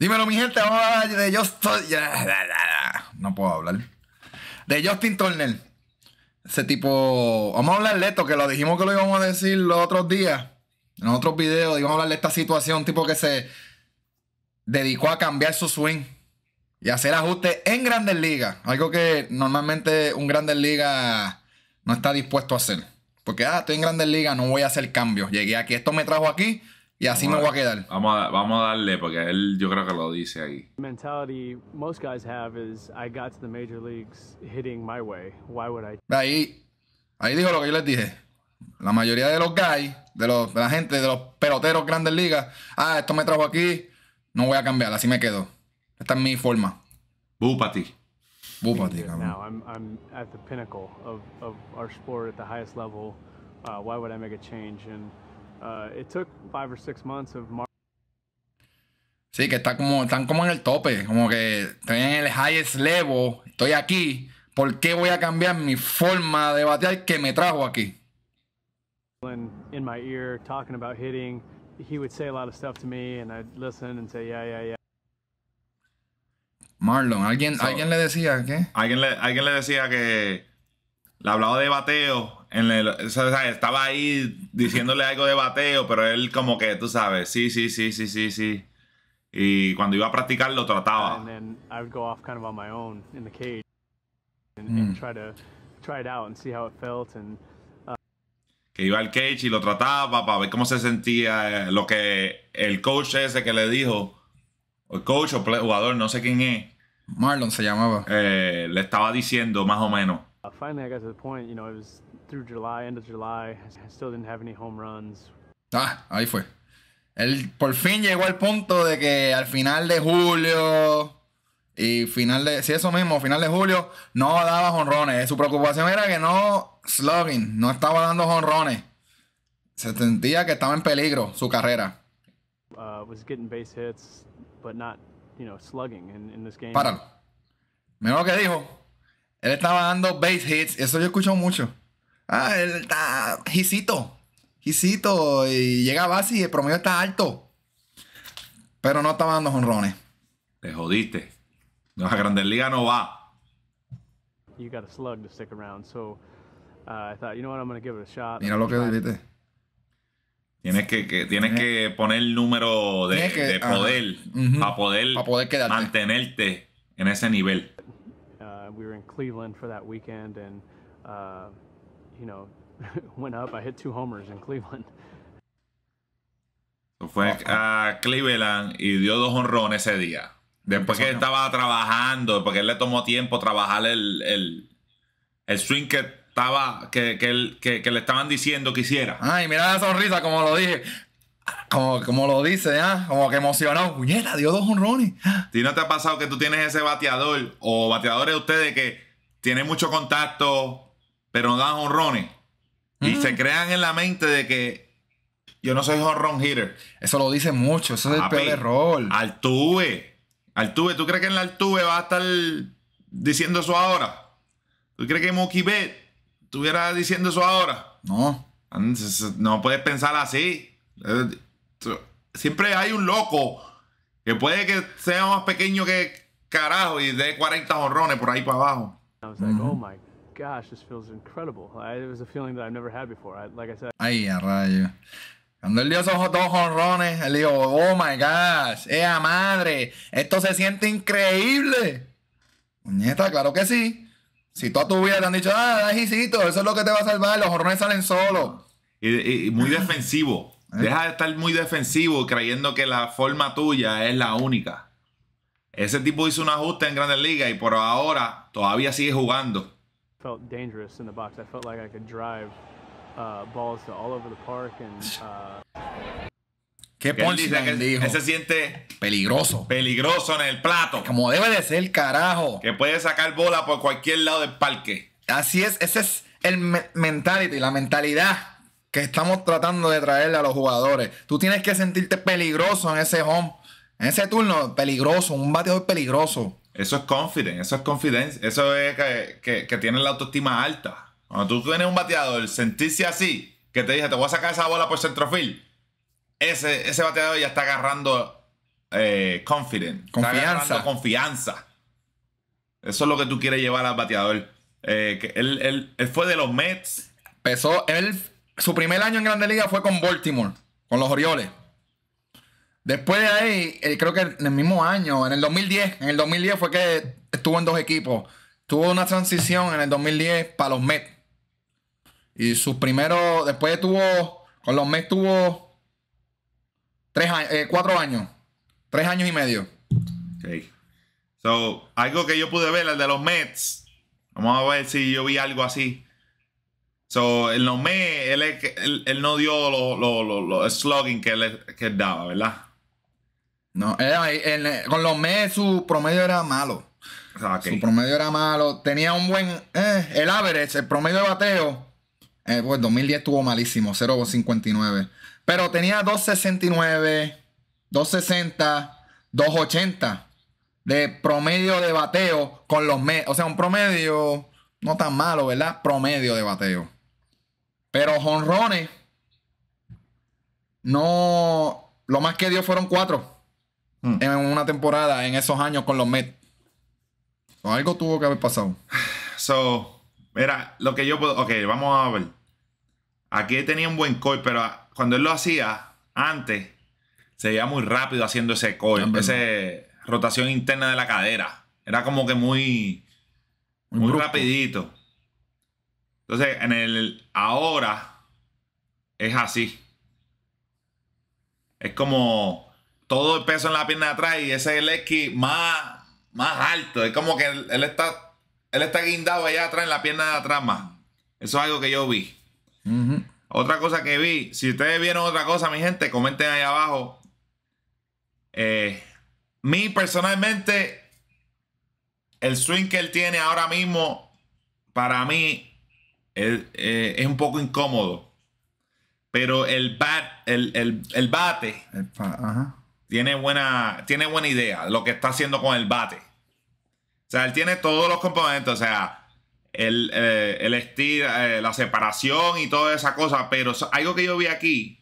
Dímelo, mi gente, vamos a hablar de Justin. No puedo hablar. De Justin Turner. Ese tipo. Vamos a hablar de esto, que lo dijimos que lo íbamos a decir los otros días. En otros videos, íbamos a hablar de esta situación. tipo que se dedicó a cambiar su swing y hacer ajustes en grandes ligas. Algo que normalmente un grandes Liga no está dispuesto a hacer. Porque, ah, estoy en grandes ligas, no voy a hacer cambios. Llegué aquí, esto me trajo aquí y así me voy a, quedar. Vamos a, vamos a darle, porque él yo creo que lo dice ahí. La mentalidad que most guys have is I got to the major leagues hitting my way. Why would I? Ahí, ahí dijo lo que yo les dije. La mayoría de los guys, de, los, de la gente, de los peloteros grandes ligas, ah, esto me trajo aquí, no voy a cambiar, así me quedo. Esta es mi forma. Búpati. para cabrón. Now para I'm at the pinnacle of, of our sport at the highest level. Uh, why would I make a change? And... Uh, sí, que está como, están como en el tope, como que estoy en el highest level, estoy aquí, ¿por qué voy a cambiar mi forma de batear que me trajo aquí? Marlon, ¿alguien, ¿alguien le decía qué? Alguien alguien le decía que le hablaba de bateo. En estaba ahí diciéndole algo de bateo, pero él como que, tú sabes, sí, sí, sí, sí, sí, sí. Y cuando iba a practicar lo trataba. Que iba al cage y lo trataba para ver cómo se sentía. Eh, lo que el coach ese que le dijo, el coach o jugador, no sé quién es. Marlon se llamaba. Eh, le estaba diciendo más o menos. Uh, finally, I got to the point, you know, it was through July, end of July. I still didn't have any home runs. Ah, ahí fue. Él por fin llegó al punto de que al final de julio y final de, sí, eso mismo, final de julio, no daba jonrones. Su preocupación era que no slugging, no estaba dando jonrones. Se sentía que estaba en peligro su carrera. Uh, was getting base hits, but not, you know, slugging in, in this game. Páralo. Mira lo que dijo. Él estaba dando base hits, eso yo escucho mucho. Ah, él está hisito. Hisito y llega a base y el promedio está alto. Pero no estaba dando jonrones. Te jodiste. No, a Grandes no va. Mira lo que dijiste. Tienes que, tienes poner el número de, poder para poder, poder mantenerte en ese nivel we were Cleveland for that weekend, and uh, you know, went up. I homers in Cleveland. Fue a Cleveland y dio dos honrones ese día. Después que él estaba trabajando, porque él le tomó tiempo trabajar el, swing que estaba, que, le estaban diciendo que hiciera. Ay, mira la sonrisa, como lo dije como, lo dice, ah como que emocionado. puñera, dio dos honrones. ¿si no te ha pasado que tú tienes ese bateador o bateadores de ustedes que tienen mucho contacto, pero no dan honrones? Y se crean en la mente de que yo no soy honrón hitter. Eso lo dicen mucho, eso es el peor error. Altuve. Altuve, ¿tú crees que en la Altuve va a estar diciendo eso ahora? ¿Tú crees que Mookie Bet estuviera diciendo eso ahora? No. No puedes pensar así. Eh, siempre hay un loco que puede que sea más pequeño que carajo y dé 40 jorrones por ahí para abajo. Ay, a rayo. Cuando él dio esos dos jorrones él dijo, oh my gosh, ¡Ea eh, madre! ¡Esto se siente increíble! Muñeta, claro que sí. Si toda tu vida le han dicho, ah, hijito, eso es lo que te va a salvar, los jorrones salen solos. y, muy defensivo. ¿Eh? Deja de estar muy defensivo creyendo que la forma tuya es la única. Ese tipo hizo un ajuste en Grandes Ligas y por ahora todavía sigue jugando. dangerous in the ¿Qué dijo? se siente peligroso. Peligroso en el plato. Como debe de ser, carajo. Que puede sacar bola por cualquier lado del parque. Así es, ese es el mentality, la mentalidad que estamos tratando de traerle a los jugadores. Tú tienes que sentirte peligroso en ese home, en ese turno peligroso, un bateador peligroso. Eso es confidence, eso es confidence, eso es que, que, tienes la autoestima alta. Cuando tú tienes un bateador, sentirse así, que te dije, te voy a sacar esa bola por centrofil, ese, ese bateador ya está agarrando eh, confidence, confianza. confianza. Eso es lo que tú quieres llevar al bateador. Eh, que él, fue de los Mets. Empezó, él, su primer año en Grande Liga fue con Baltimore, con los Orioles. Después de ahí, eh, creo que en el mismo año, en el 2010, en el 2010 fue que estuvo en dos equipos. Tuvo una transición en el 2010 para los Mets. Y sus primeros, después tuvo, con los Mets tuvo eh, cuatro años, tres años y medio. Ok. So, algo que yo pude ver, el de los Mets. Vamos a ver si yo vi algo así. So, él no me, él, no dio los lo, lo, que él, que daba, ¿verdad? No, con los mes su promedio era malo. Ah, su promedio era malo. Tenía un buen. Eh, el average, el promedio de bateo. Eh, pues 2010 estuvo malísimo, 0.59. Pero tenía 2.69, 2.60, 2.80 de promedio de bateo con los meses. O sea, un promedio no tan malo, ¿verdad? Promedio de bateo. Pero jonrones no. Lo más que dio fueron cuatro hmm. en una temporada en esos años con los Mets. algo tuvo que haber pasado. So, mira, lo que yo puedo. Ok, vamos a ver. Aquí tenía un buen call, pero cuando él lo hacía antes, se veía muy rápido haciendo ese call, esa rotación interna de la cadera. Era como que muy. Muy, muy rapidito. Entonces, en el ahora es así. Es como todo el peso en la pierna de atrás y ese es el X más, más alto. Es como que él, está, él está guindado allá atrás en la pierna de atrás más. Eso es algo que yo vi. Otra cosa que vi, si ustedes vieron otra cosa, mi gente, comenten ahí abajo. Eh, mi personalmente, el swing que él tiene ahora mismo, para mí eh, es, un poco incómodo. Pero el, el, bate Tiene, buena, tiene buena idea lo que está haciendo con el bate. O sea, él tiene todos los componentes, o sea, el, eh, eh, la separación y toda esa cosa. Pero algo que yo vi aquí,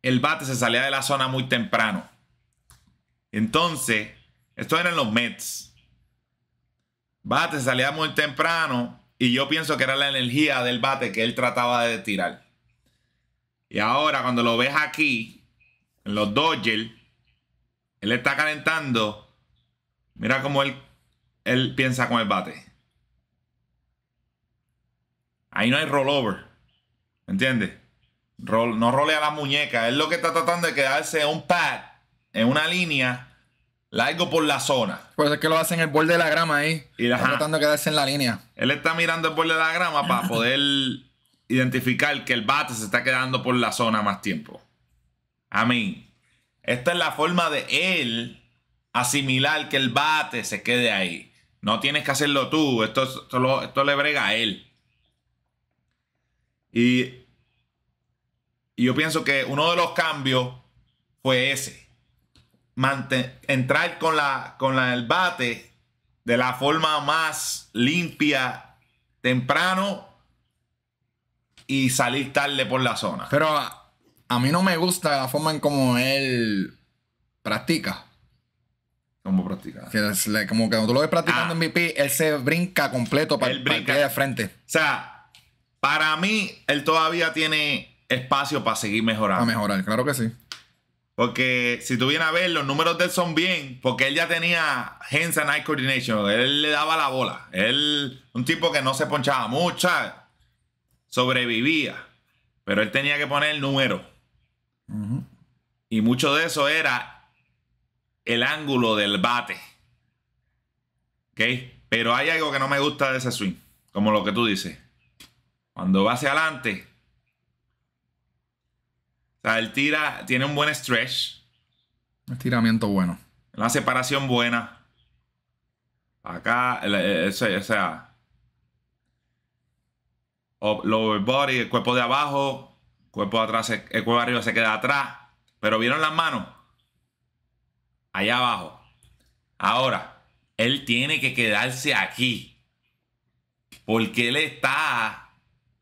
el bate se salía de la zona muy temprano. Entonces, esto en los Mets. Bate se salía muy temprano y yo pienso que era la energía del bate que él trataba de tirar. Y ahora cuando lo ves aquí, en los Dodgers, él está calentando. Mira cómo él, él piensa con el bate. Ahí no hay rollover. ¿Entiendes? no rolea la muñeca. Él lo que está tratando de quedarse en un pad, en una línea, Largo por la zona. Por pues es que lo hacen en el borde de la grama ahí. Y la, tratando de quedarse en la línea. Él está mirando el borde de la grama para poder identificar que el bate se está quedando por la zona más tiempo. A mí. esta es la forma de él asimilar que el bate se quede ahí. No tienes que hacerlo tú. Esto, esto le brega a él. Y, y yo pienso que uno de los cambios fue ese entrar con, la, con la, el bate de la forma más limpia temprano y salir tarde por la zona. Pero a, mí no me gusta la forma en como él practica. ¿Cómo practica? como que cuando lo ves practicando ah. en MVP, él se brinca completo para el haya de frente. O sea, para mí, él todavía tiene espacio para seguir mejorando. A mejorar, claro que sí. Porque si tú vienes a ver, los números de él son bien, porque él ya tenía hands and eye coordination. Él le daba la bola. Él, un tipo que no se ponchaba mucho, sobrevivía. Pero él tenía que poner el número. Y mucho de eso era el ángulo del bate. ¿Ok? Pero hay algo que no me gusta de ese swing, como lo que tú dices. Cuando va hacia adelante, o sea, él tira, tiene un buen stretch. Un estiramiento bueno. Una separación buena. Acá, o sea, lower body, el cuerpo de abajo, cuerpo de atrás, el cuerpo de arriba se queda atrás. Pero vieron las manos allá abajo. Ahora, él tiene que quedarse aquí porque él está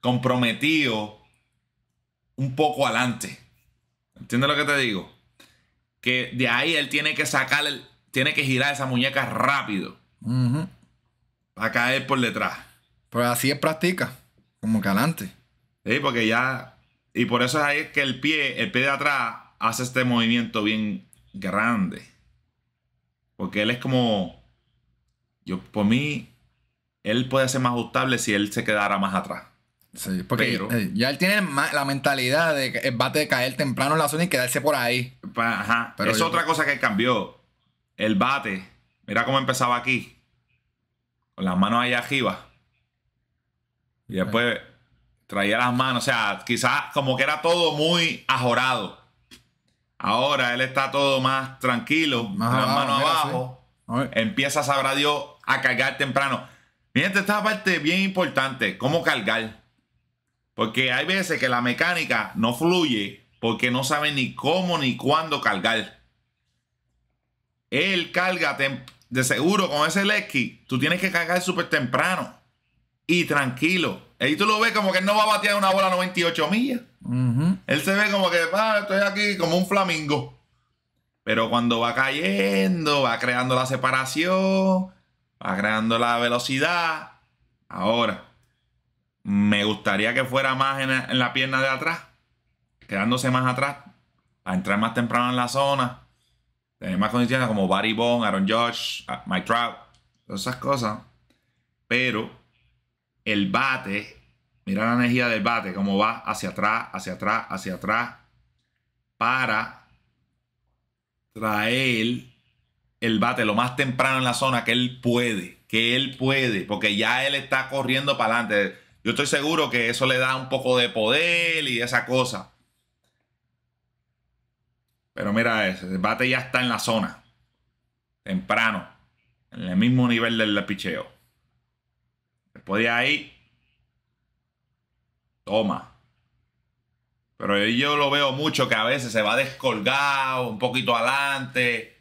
comprometido un poco adelante. ¿Entiendes lo que te digo? Que de ahí él tiene que sacar, el, tiene que girar esa muñeca rápido. Para caer por detrás. Pero así es práctica, como que adelante. Sí, porque ya. Y por eso es ahí que el pie, el pie de atrás, hace este movimiento bien grande. Porque él es como. Yo, por mí, él puede ser más ajustable si él se quedara más atrás porque eh, ya él tiene la mentalidad de bate de caer temprano en la zona y quedarse por ahí. es otra cosa que cambió. El bate, mira cómo empezaba aquí. Con las manos allá arriba. Y después traía las manos. O sea, quizás como que era todo muy ajorado. Ahora él está todo más tranquilo, más las manos abajo. Empieza, sabrá Dios, a cargar temprano. Miren, esta parte bien importante, cómo cargar. Porque hay veces que la mecánica no fluye porque no sabe ni cómo ni cuándo cargar. Él carga de seguro con ese lecky. Tú tienes que cargar súper temprano y tranquilo. Y tú lo ves como que él no va a batear una bola 98 millas. Él se ve como que, ah, estoy aquí como un flamingo. Pero cuando va cayendo, va creando la separación, va creando la velocidad. Ahora, me gustaría que fuera más en, la pierna de atrás, quedándose más atrás, a entrar más temprano en la zona, tener más condiciones como Barry Bond, Aaron Josh, ah, Mike Trout, todas esas cosas. Pero el bate, mira la energía del bate, cómo va hacia atrás, hacia atrás, hacia atrás, para traer el bate lo más temprano en la zona que él puede, que él puede, porque ya él está corriendo para adelante. Yo estoy seguro que eso le da un poco de poder y esa cosa. Pero mira, el bate ya está en la zona. Temprano. En el mismo nivel del picheo. Después de ahí. Toma. Pero yo lo veo mucho que a veces se va descolgado, un poquito adelante.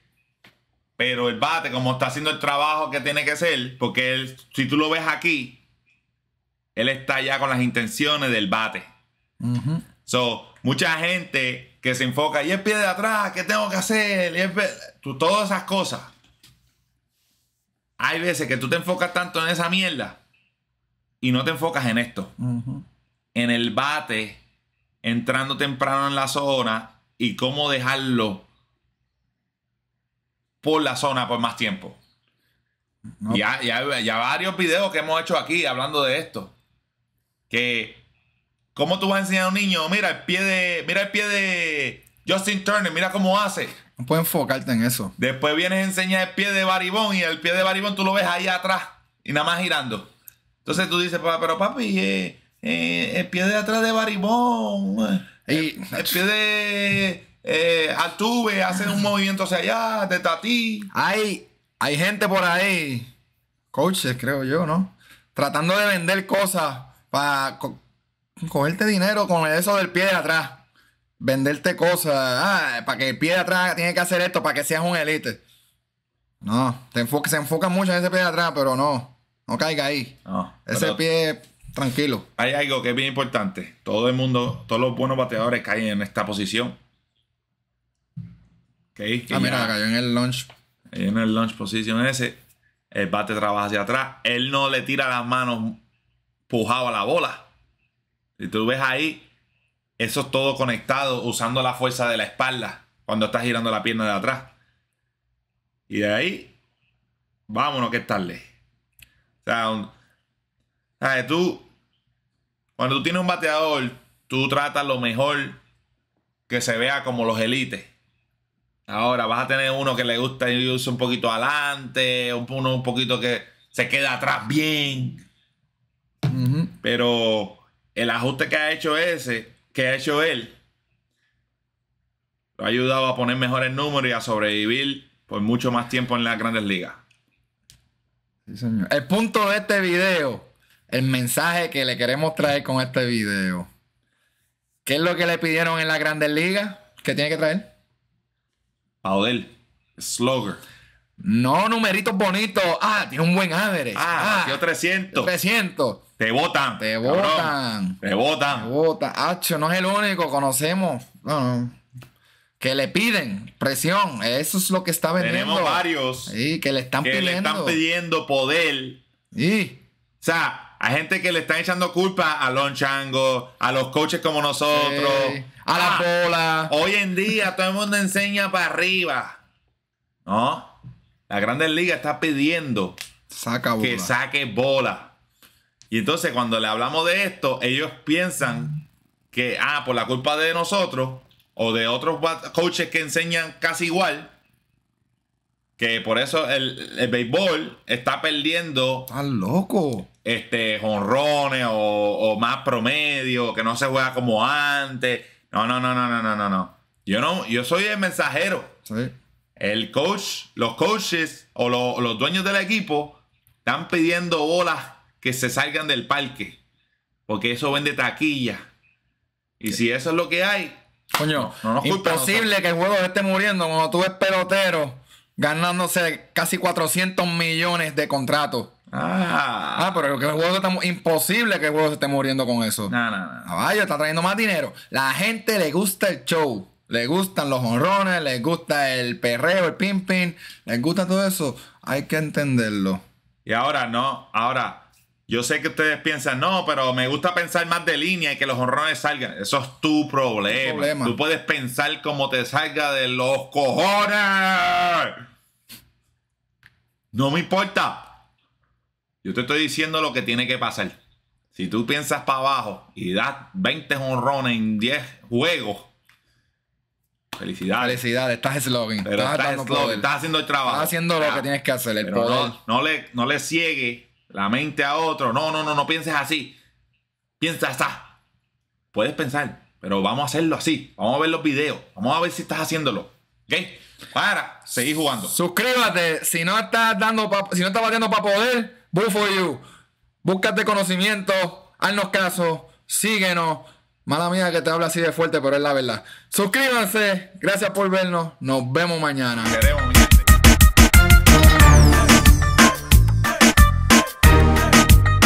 Pero el bate, como está haciendo el trabajo que tiene que ser, porque si tú lo ves aquí, él está ya con las intenciones del bate. So, mucha gente que se enfoca, y el pie de atrás, ¿qué tengo que hacer? todas esas cosas. Hay veces que tú te enfocas tanto en esa mierda y no te enfocas en esto. En el bate, entrando temprano en la zona y cómo dejarlo por la zona por más tiempo. Y Ya, ya, ya, varios videos que hemos hecho aquí hablando de esto. Que, ¿cómo tú vas a enseñar a un niño? Mira el pie de, mira el pie de Justin Turner, mira cómo hace. No puedes enfocarte en eso. Después vienes a enseñar el pie de Baribón y el pie de Baribón tú lo ves ahí atrás y nada más girando. Entonces tú dices, pero papi, eh, eh, el pie de atrás de Baribón, eh, y el pie de eh, Altuve un movimiento hacia allá, de Tati. Hay, hay gente por ahí, coaches creo yo, ¿no? Tratando de vender cosas para cogerte dinero con eso del pie de atrás. Venderte cosas. Ah, para que el pie de atrás tiene que hacer esto para que seas un elite. No, te se enfoca mucho en ese pie de atrás, pero no. No caiga ahí. ese pie, tranquilo. Hay algo que es bien importante. Todo el mundo, todos los buenos bateadores caen en esta posición. ah, mira, cayó en el launch. En el launch position ese. El bate trabaja hacia atrás. Él no le tira las manos a la bola. Y tú ves ahí, eso es todo conectado usando la fuerza de la espalda cuando estás girando la pierna de atrás. Y de ahí, vámonos que es O sea, tú, cuando tú tienes un bateador, tú tratas lo mejor que se vea como los elites. Ahora vas a tener uno que le gusta irse un poquito adelante, uno un poquito que se queda atrás bien. Pero el ajuste que ha hecho ese, que ha hecho él, lo ha ayudado a poner mejores números y a sobrevivir por mucho más tiempo en las grandes ligas. señor. El punto de este video, el mensaje que le queremos traer con este video. ¿Qué es lo que le pidieron en las grandes ligas? ¿Qué tiene que traer? Paudel, Slugger no numeritos bonitos. Ah, tiene un buen average. Ah, 300. Ah, 300. Te votan. Te votan. Te votan. Te votan. no es el único. Conocemos. Que le piden presión. Eso es lo que está vendiendo. Tenemos varios. Sí, que le están pidiendo. le están pidiendo poder. Sí. O sea, hay gente que le está echando culpa a Lon Chango, a los coaches como nosotros. A la ah, bola. Hoy en día todo el mundo enseña para arriba. ¿No? La Grandes Liga está pidiendo que saque bola. Y entonces cuando le hablamos de esto, ellos piensan que, ah, por la culpa de nosotros o de otros coaches que enseñan casi igual, que por eso el, béisbol está perdiendo. ¡Estás loco! Este, jonrones o, más promedio, que no se juega como antes. No, no, no, no, no, no, no. Yo, no, yo soy el mensajero. Sí. El coach, los coaches o los dueños del equipo están pidiendo bolas que se salgan del parque. Porque eso vende taquilla. Y si eso es lo que hay. Coño, no imposible que el juego esté muriendo cuando tú eres pelotero ganándose casi 400 millones de contratos. Ah. ah. pero que el juego está imposible que el juego se esté muriendo con eso. No, no, no. está trayendo más dinero. La gente le gusta el show. Le gustan los honrones, les gusta el perreo, el pim, les gusta todo eso, hay que entenderlo. Y ahora no, ahora yo sé que ustedes piensan, no, pero me gusta pensar más de línea y que los honrones salgan. Eso es tu problema. problema. Tú puedes pensar como te salga de los cojones. No me importa. Yo te estoy diciendo lo que tiene que pasar. Si tú piensas para abajo y das 20 honrones en 10 juegos, Felicidades. Felicidades, estás slogan. estás, haciendo el trabajo. Estás haciendo lo que tienes que hacer. No, le, no le ciegue la mente a otro. No, no, no, no pienses así. Piensa, está. Puedes pensar, pero vamos a hacerlo así. Vamos a ver los videos. Vamos a ver si estás haciéndolo. ¿Ok? Para seguir jugando. suscríbete Si no estás dando si no estás batiendo para poder, bull for you. Búscate conocimiento, haznos caso, síguenos. Mala mía que te habla así de fuerte, pero es la verdad. Suscríbanse. Gracias por vernos. Nos vemos mañana.